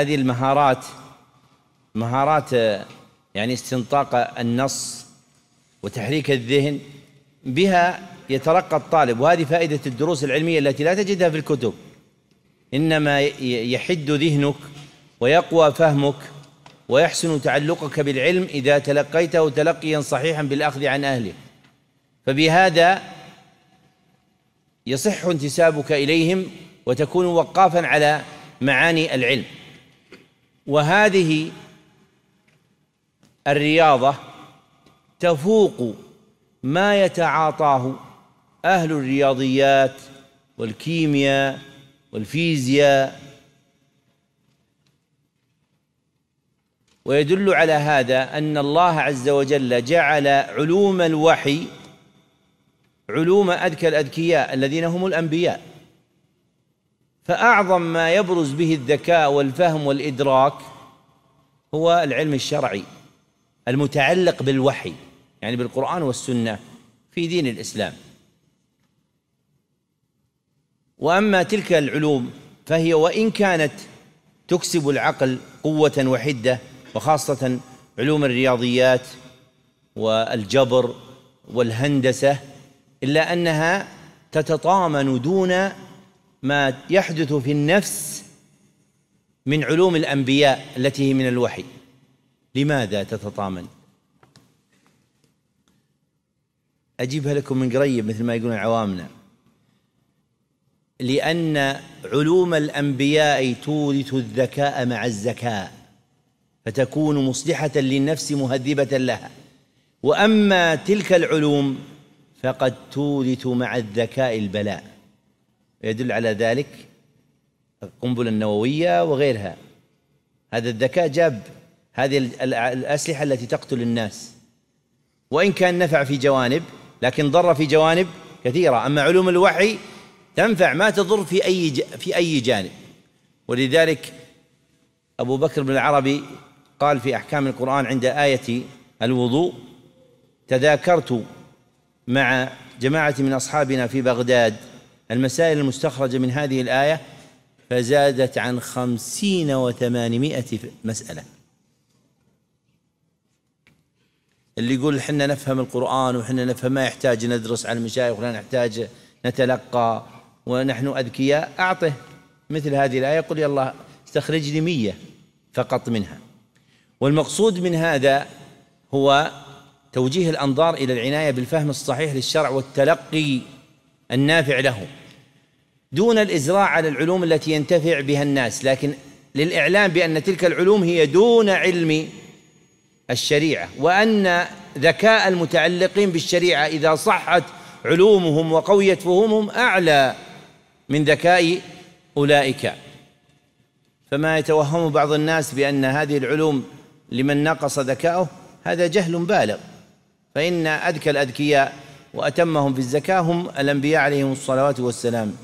هذه المهارات مهارات آه، يعني استنطاق النص وتحريك الذهن بها يترقى الطالب وهذه فائدة الدروس العلمية التي لا تجدها في الكتب إنما يحد ذهنك ويقوى فهمك ويحسن تعلقك بالعلم إذا تلقيته تلقيا صحيحا بالأخذ عن أهله فبهذا يصح انتسابك إليهم وتكون وقافا على معاني العلم وهذه الرياضة تفوق ما يتعاطاه أهل الرياضيات والكيمياء والفيزياء ويدل على هذا أن الله عز وجل جعل علوم الوحي علوم أذكى الأذكياء الذين هم الأنبياء فأعظم ما يبرز به الذكاء والفهم والإدراك هو العلم الشرعي المتعلق بالوحي يعني بالقرآن والسنة في دين الإسلام وأما تلك العلوم فهي وإن كانت تكسب العقل قوة وحدة وخاصة علوم الرياضيات والجبر والهندسة إلا أنها تتطامن دون ما يحدث في النفس من علوم الأنبياء التي هي من الوحي لماذا تتطامن أجيبها لكم من قريب مثل ما يقولون عوامنا لأن علوم الأنبياء تورث الذكاء مع الزكاء فتكون مصلحة للنفس مهذبة لها وأما تلك العلوم فقد تورث مع الذكاء البلاء ويدل على ذلك القنبلة النووية وغيرها هذا الذكاء جاب هذه الأسلحة التي تقتل الناس وإن كان نفع في جوانب لكن ضر في جوانب كثيرة أما علوم الوحي تنفع ما تضر في أي في أي جانب ولذلك أبو بكر بن العربي قال في أحكام القرآن عند آية الوضوء تذاكرت مع جماعة من أصحابنا في بغداد المسائل المستخرجة من هذه الآية فزادت عن خمسين وثمانمائة مسألة اللي يقول حنا نفهم القرآن وحنا نفهم ما يحتاج ندرس على المشايخ ولا نحتاج نتلقى ونحن أذكياء أعطه مثل هذه الآية قل يا الله استخرج لي مية فقط منها والمقصود من هذا هو توجيه الأنظار إلى العناية بالفهم الصحيح للشرع والتلقي النافع له دون الإزراع على العلوم التي ينتفع بها الناس لكن للإعلام بأن تلك العلوم هي دون علم الشريعة وأن ذكاء المتعلقين بالشريعة إذا صحت علومهم وقويت فهومهم أعلى من ذكاء أولئك فما يتوهم بعض الناس بأن هذه العلوم لمن نقص ذكاؤه هذا جهل بالغ فإن أذكى الأذكياء وأتمهم في الزكاة هم الأنبياء عليهم الصلوات والسلام